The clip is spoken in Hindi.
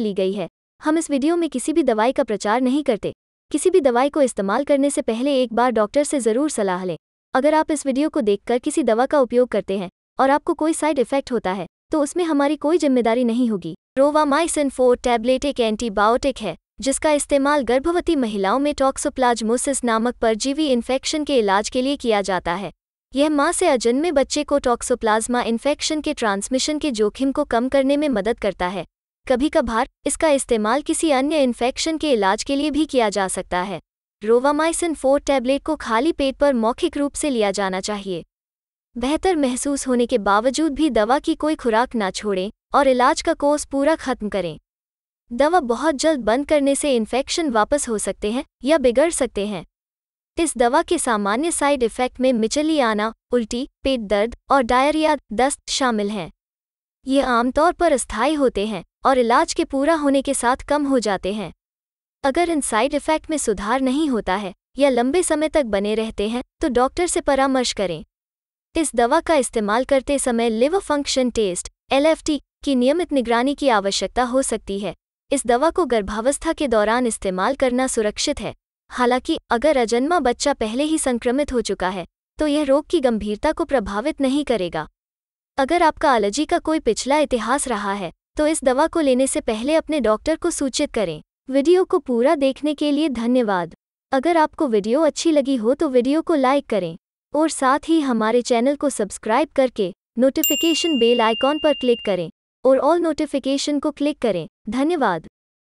ली गई है हम इस वीडियो में किसी भी दवाई का प्रचार नहीं करते किसी भी दवाई को इस्तेमाल करने से पहले एक बार डॉक्टर से ज़रूर सलाह लें अगर आप इस वीडियो को देखकर किसी दवा का उपयोग करते हैं और आपको कोई साइड इफेक्ट होता है तो उसमें हमारी कोई जिम्मेदारी नहीं होगी रोवामाइसिन फोर टैबलेट एक एंटीबायोटिक है जिसका इस्तेमाल गर्भवती महिलाओं में टॉक्सोप्लाज्मोसिस नामक परजीवी इन्फेक्शन के इलाज के लिए किया जाता है यह मां से अजन्मे बच्चे को टॉक्सोप्लाज्मा इन्फेक्शन के ट्रांसमिशन के जोखिम को कम करने में मदद करता है कभी कभार इसका इस्तेमाल किसी अन्य इन्फेक्शन के इलाज के लिए भी किया जा सकता है रोवामाइसिन फोर टैबलेट को खाली पेट पर मौखिक रूप से लिया जाना चाहिए बेहतर महसूस होने के बावजूद भी दवा की कोई खुराक ना छोड़ें और इलाज का कोर्स पूरा खत्म करें दवा बहुत जल्द बंद करने से इन्फेक्शन वापस हो सकते हैं या बिगड़ सकते हैं इस दवा के सामान्य साइड इफेक्ट में मिचली आना उल्टी पेट दर्द और डायरिया दस्त शामिल हैं ये आमतौर पर अस्थायी होते हैं और इलाज के पूरा होने के साथ कम हो जाते हैं अगर इन साइड इफेक्ट में सुधार नहीं होता है या लंबे समय तक बने रहते हैं तो डॉक्टर से परामर्श करें इस दवा का इस्तेमाल करते समय लिवर फंक्शन टेस्ट एल की नियमित निगरानी की आवश्यकता हो सकती है इस दवा को गर्भावस्था के दौरान इस्तेमाल करना सुरक्षित है हालांकि अगर अजन्मा बच्चा पहले ही संक्रमित हो चुका है तो यह रोग की गंभीरता को प्रभावित नहीं करेगा अगर आपका एलर्जी का कोई पिछला इतिहास रहा है तो इस दवा को लेने से पहले अपने डॉक्टर को सूचित करें वीडियो को पूरा देखने के लिए धन्यवाद अगर आपको वीडियो अच्छी लगी हो तो वीडियो को लाइक करें और साथ ही हमारे चैनल को सब्सक्राइब करके नोटिफिकेशन बेल आइकॉन पर क्लिक करें और ऑल नोटिफिकेशन को क्लिक करें धन्यवाद